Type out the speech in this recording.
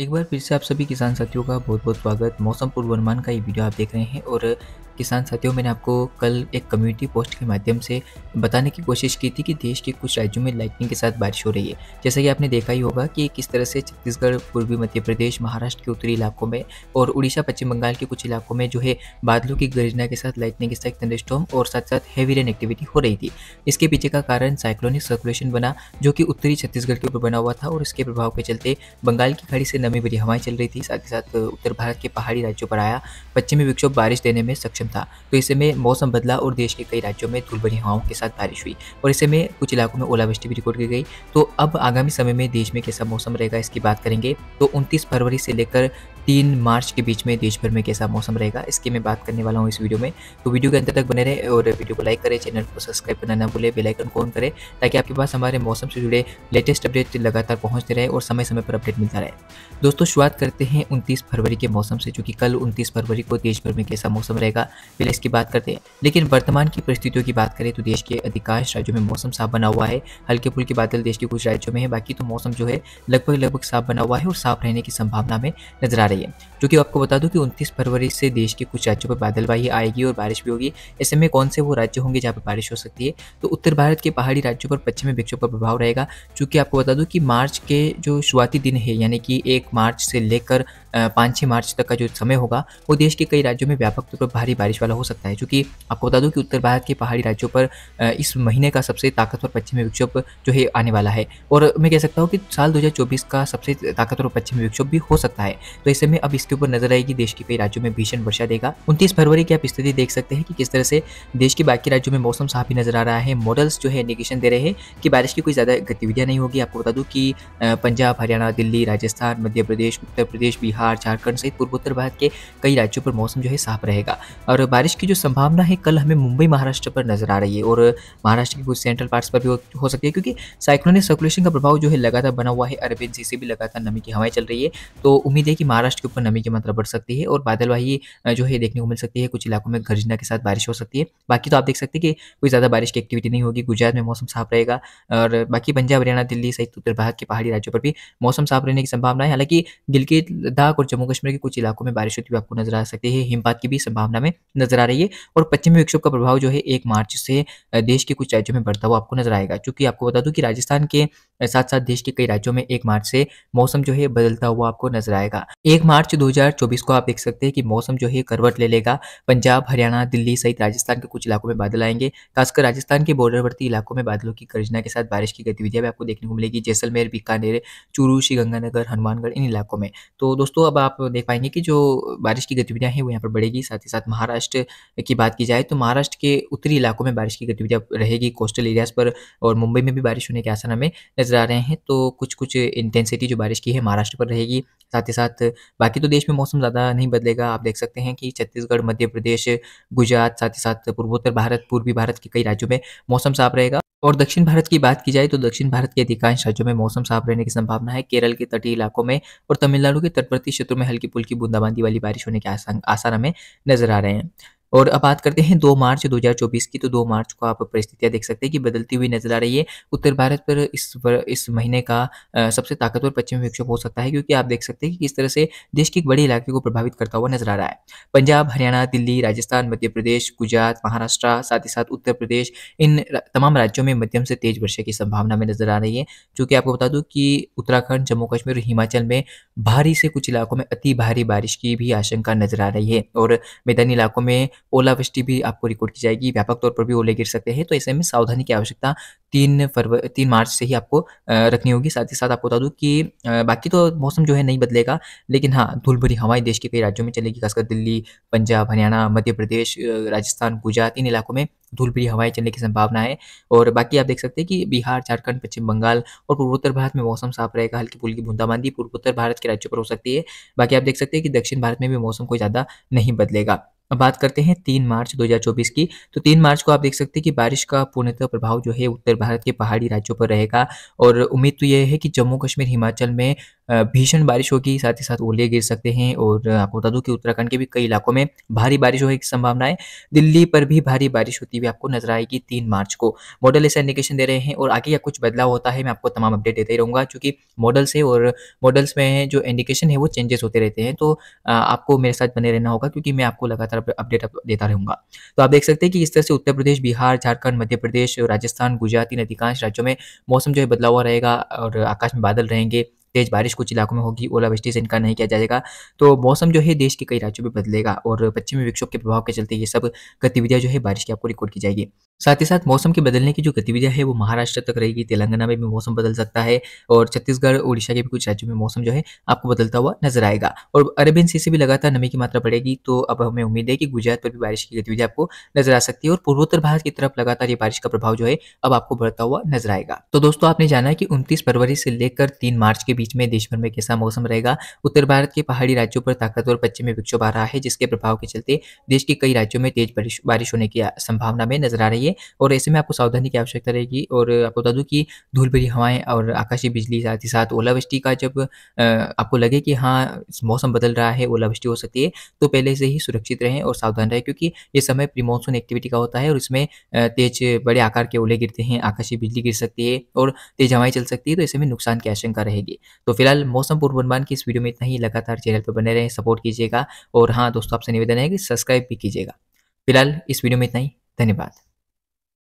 एक बार फिर से आप सभी किसान साथियों का बहुत बहुत स्वागत मौसम पूर्वानुमान का ये वीडियो आप देख रहे हैं और किसान साथियों मैंने आपको कल एक कम्युनिटी पोस्ट के माध्यम से बताने की कोशिश की थी कि देश के कुछ राज्यों में लाइटनिंग के साथ बारिश हो रही है जैसा कि आपने देखा ही होगा कि किस तरह से छत्तीसगढ़ पूर्वी मध्य प्रदेश महाराष्ट्र के उत्तरी इलाकों में और उड़ीसा पश्चिम बंगाल के कुछ इलाकों में जो है बादलों की गर्जना के साथ लाइटनिंग के साथ थंडरस्टॉर्म और साथ साथ हैवी रेन एक्टिविटी हो रही थी इसके पीछे का कारण साइक्लोनिक सर्कुलेशन बना जो कि उत्तरी छत्तीसगढ़ के ऊपर बना हुआ था और इसके प्रभाव के चलते बंगाल की खाड़ी से नमी भरी हवाएं चल रही थी साथ ही साथ उत्तर भारत के पहाड़ी राज्यों पर आया पश्चिमी विक्षोभ बारिश देने में सक्षम था तो इस समय मौसम बदला और देश के कई राज्यों में धूल भरी हवाओं के साथ बारिश हुई और इस समय कुछ इलाकों में ओलावृष्टि भी रिकॉर्ड की गई तो अब आगामी समय में देश में कैसा मौसम रहेगा इसकी बात करेंगे तो उनतीस फरवरी से लेकर तीन मार्च के बीच में देश भर में कैसा मौसम रहेगा इसकी मैं बात करने वाला हूँ इस वीडियो में तो वीडियो के अंत तक बने रहे और वीडियो को लाइक करें चैनल को सब्सक्राइब करना ना भूलें बेलाइकन को ऑन करें ताकि आपके पास हमारे मौसम से जुड़े लेटेस्ट अपडेट लगातार पहुँचते रहे और समय समय पर अपडेट मिलता रहे दोस्तों शुरुआत करते हैं उनतीस फरवरी के मौसम से चूँकि कल उनतीस फरवरी को देश भर में कैसा मौसम रहेगा पहले इसकी बात करते हैं लेकिन वर्तमान की परिस्थितियों की बात करें तो देश के अधिकांश राज्यों में मौसम साफ बना हुआ है हल्के फुल्के बादल देश के कुछ राज्यों में है बाकी तो मौसम जो है लगभग लगभग साफ बना हुआ है और साफ रहने की संभावना में नजर आ रही है आई है जो कि आपको बता दूं कि 29 फरवरी से देश के कुछ राज्यों पर बादलबाही आएगी और बारिश भी होगी ऐसे में कौन से वो राज्य होंगे जहाँ पर बारिश हो सकती है तो उत्तर भारत के पहाड़ी राज्यों पर पश्चिमी विक्षोभ का प्रभाव रहेगा चूँकि आपको बता दूँ कि मार्च के जो शुरुआती दिन है यानी कि एक मार्च से लेकर पाँच छः मार्च तक का जो समय होगा वो देश के कई राज्यों में व्यापक तौर पर भारी बारिश वाला हो सकता है चूँकि आपको बता दूँ कि उत्तर भारत के पहाड़ी राज्यों पर इस महीने का सबसे ताकतवर पश्चिमी विक्षोभ जो है आने वाला है और मैं कह सकता हूँ कि साल दो का सबसे ताकतवर पश्चिमी विक्षोभ भी हो सकता है तो ऐसे में अब इसके ऊपर नजर आएगी देश के कई राज्यों में भीषण वर्षा देगा उनतीस फरवरी की आप स्थिति देख सकते हैं कि किस तरह से देश के बाकी राज्यों में मौसम साफ ही नजर आ रहा है मॉडल्स जो है इंडिकेशन दे रहे हैं कि बारिश की कोई ज़्यादा गतिविधियाँ नहीं होगी आपको बता दूँ कि पंजाब हरियाणा दिल्ली राजस्थान मध्य प्रदेश उत्तर प्रदेश बिहार बिहार झारखंड सहित पूर्वोत्तर भारत के कई राज्यों पर मौसम जो है साफ रहेगा और बारिश की जो संभावना है कल हमें मुंबई महाराष्ट्र पर नजर आ रही है और महाराष्ट्र के कुछ सेंट्रल पार्ट्स पर भी हो, सकती है क्योंकि साइक्लोनिक सर्कुलेशन का प्रभाव जो है लगातार बना हुआ है अरबियन सी से भी लगातार नमी की हवाएं चल रही है तो उम्मीद है कि महाराष्ट्र के ऊपर नमी की मात्रा बढ़ सकती है और बादलवाही जो है देखने को मिल सकती है कुछ इलाकों में गर्जना के साथ बारिश हो सकती है बाकी तो आप देख सकते हैं कि कोई ज़्यादा बारिश की एक्टिविटी नहीं होगी गुजरात में मौसम साफ रहेगा और बाकी पंजाब हरियाणा दिल्ली सहित उत्तर भारत के पहाड़ी राज्यों पर भी मौसम साफ रहने की संभावना है हालांकि गिलगित लद्दाख और जम्मू कश्मीर के कुछ इलाकों में बारिश होती हुई आपको नजर आ सकती है हिमपात की भी संभावना में नजर आ रही है और पश्चिमी विक्षोभ का प्रभाव जो है एक मार्च से देश के कुछ राज्यों में बढ़ता हुआ आपको नजर आएगा चूंकि आपको बता दूं कि राजस्थान के साथ साथ देश के कई राज्यों में एक मार्च से मौसम जो है बदलता हुआ आपको नजर आएगा एक मार्च दो को आप देख सकते हैं कि मौसम जो है करवट ले लेगा पंजाब हरियाणा दिल्ली सहित राजस्थान के कुछ इलाकों में बादल आएंगे खासकर राजस्थान के बॉर्डरवर्ती इलाकों में बादलों की गर्जना के साथ बारिश की गतिविधियां भी आपको देखने को मिलेगी जैसलमेर बीकानेर चूरू श्रीगंगानगर हनुमानगढ़ इन इलाकों में तो दोस्तों तो अब आप देख पाएंगे कि जो बारिश की गतिविधियाँ हैं वो यहाँ पर बढ़ेगी साथ ही साथ महाराष्ट्र की बात की जाए तो महाराष्ट्र के उत्तरी इलाकों में बारिश की गतिविधियाँ रहेगी कोस्टल एरियाज़ पर और मुंबई में भी बारिश होने के आसान हमें नजर आ रहे हैं तो कुछ कुछ इंटेंसिटी जो बारिश की है महाराष्ट्र पर रहेगी साथ ही साथ बाकी तो देश में मौसम ज़्यादा नहीं बदलेगा आप देख सकते हैं कि छत्तीसगढ़ मध्य प्रदेश गुजरात साथ ही साथ पूर्वोत्तर भारत पूर्वी भारत के कई राज्यों में मौसम साफ रहेगा और दक्षिण भारत की बात की जाए तो दक्षिण भारत के अधिकांश राज्यों में मौसम साफ रहने की संभावना है केरल के तटीय इलाकों में और तमिलनाडु के तटवर्ती क्षेत्रों में हल्की पुल्की बूंदाबांदी वाली बारिश होने के आसान आसार हमें नजर आ रहे हैं और अब बात करते हैं दो मार्च 2024 की तो दो मार्च को आप परिस्थितियां देख सकते हैं कि बदलती हुई नजर आ रही है उत्तर भारत पर इस वर, इस महीने का आ, सबसे ताकतवर पश्चिमी विक्षोभ हो सकता है क्योंकि आप देख सकते हैं कि किस तरह से देश के बड़े इलाके को प्रभावित करता हुआ नजर आ रहा है पंजाब हरियाणा दिल्ली राजस्थान मध्य प्रदेश गुजरात महाराष्ट्र साथ ही साथ उत्तर प्रदेश इन तमाम राज्यों में मध्यम से तेज वर्षा की संभावना में नजर आ रही है जो कि आपको बता दूँ कि उत्तराखंड जम्मू कश्मीर और हिमाचल में भारी से कुछ इलाकों में अति भारी बारिश की भी आशंका नजर आ रही है और मैदानी इलाकों में ओलावृष्टि भी आपको रिकॉर्ड की जाएगी व्यापक तौर पर भी ओले गिर सकते हैं तो ऐसे में सावधानी की आवश्यकता तीन फरवरी तीन मार्च से ही आपको रखनी होगी साथ ही साथ आपको बता दूँ कि बाकी तो मौसम जो है नहीं बदलेगा लेकिन हाँ धूल भरी हवाएं देश के कई राज्यों में चलेगी खासकर दिल्ली पंजाब हरियाणा मध्य प्रदेश राजस्थान गुजरात इन इलाकों में धूल भरी हवाएं चलने की संभावना है और बाकी आप देख सकते हैं कि बिहार झारखंड पश्चिम बंगाल और पूर्वोत्तर भारत में मौसम साफ रहेगा हल्की फुल्की बूंदाबांदी पूर्वोत्तर भारत के राज्यों पर हो सकती है बाकी आप देख सकते हैं कि दक्षिण भारत में भी मौसम कोई ज़्यादा नहीं बदलेगा अब बात करते हैं तीन मार्च 2024 की तो तीन मार्च को आप देख सकते हैं कि बारिश का पूर्णतः प्रभाव जो है उत्तर भारत के पहाड़ी राज्यों पर रहेगा और उम्मीद तो यह है कि जम्मू कश्मीर हिमाचल में भीषण बारिश होगी साथ ही साथ ओले गिर सकते हैं और आपको बता दूं कि उत्तराखंड के भी कई इलाकों में भारी बारिश होने की संभावना है दिल्ली पर भी भारी बारिश होती हुई आपको नजर आएगी तीन मार्च को मॉडल ऐसा इंडिकेशन दे रहे हैं और आगे या कुछ बदलाव होता है मैं आपको तमाम अपडेट देते ही रहूँगा क्योंकि मॉडल्स है और मॉडल्स में जो इंडिकेशन है वो चेंजेस होते रहते हैं तो आपको मेरे साथ बने रहना होगा क्योंकि मैं आपको लगातार अपडेट देता रहूँगा तो आप देख सकते हैं कि इस तरह से उत्तर प्रदेश बिहार झारखंड मध्य प्रदेश राजस्थान गुजरात इन अधिकांश राज्यों में मौसम जो है बदला हुआ रहेगा और आकाश में बादल रहेंगे तेज बारिश कुछ इलाकों में होगी ओलावृष्टि से इनकार नहीं किया जाएगा तो मौसम जो है देश के कई राज्यों में बदलेगा और पश्चिमी विक्षोभ के प्रभाव के चलते ये सब गतिविधियाँ जो है बारिश की आपको रिकॉर्ड की जाएगी साथ ही साथ मौसम के बदलने की जो गतिविधियां है वो महाराष्ट्र तक रहेगी तेलंगाना में भी मौसम बदल सकता है और छत्तीसगढ़ उड़ीसा के भी कुछ राज्यों में मौसम जो है आपको बदलता हुआ नजर आएगा और अरेबियन सी से भी लगातार नमी की मात्रा बढ़ेगी तो अब हमें उम्मीद है कि गुजरात पर भी बारिश की गतिविधि आपको नजर आ सकती है और पूर्वोत्तर भारत की तरफ लगातार ये बारिश का प्रभाव जो है अब आपको बढ़ता हुआ नजर आएगा तो दोस्तों आपने जाना है कि उनतीस फरवरी से लेकर तीन मार्च के बीच में देश भर में कैसा मौसम रहेगा उत्तर भारत के पहाड़ी राज्यों पर ताकतवर पश्चिमी विक्षोभ आ रहा है जिसके प्रभाव के चलते देश के कई राज्यों में तेज बारिश होने की संभावना में नजर आ रही है चाहिए और ऐसे में आपको सावधानी की आवश्यकता रहेगी और आपको बता दूँ कि धूल भरी हवाएं और आकाशीय बिजली साथ ही साथ ओलावृष्टि का जब आपको लगे कि हाँ मौसम बदल रहा है ओलावृष्टि हो सकती है तो पहले से ही सुरक्षित रहें और सावधान रहें क्योंकि ये समय प्री मानसून एक्टिविटी का होता है और इसमें तेज बड़े आकार के ओले गिरते हैं आकाशीय बिजली गिर सकती है और तेज हवाएं चल सकती है तो ऐसे में नुकसान की आशंका रहेगी तो फिलहाल मौसम पूर्वानुमान की इस वीडियो में इतना ही लगातार चैनल पर बने रहें सपोर्ट कीजिएगा और हाँ दोस्तों आपसे निवेदन है कि सब्सक्राइब भी कीजिएगा फिलहाल इस वीडियो में इतना ही धन्यवाद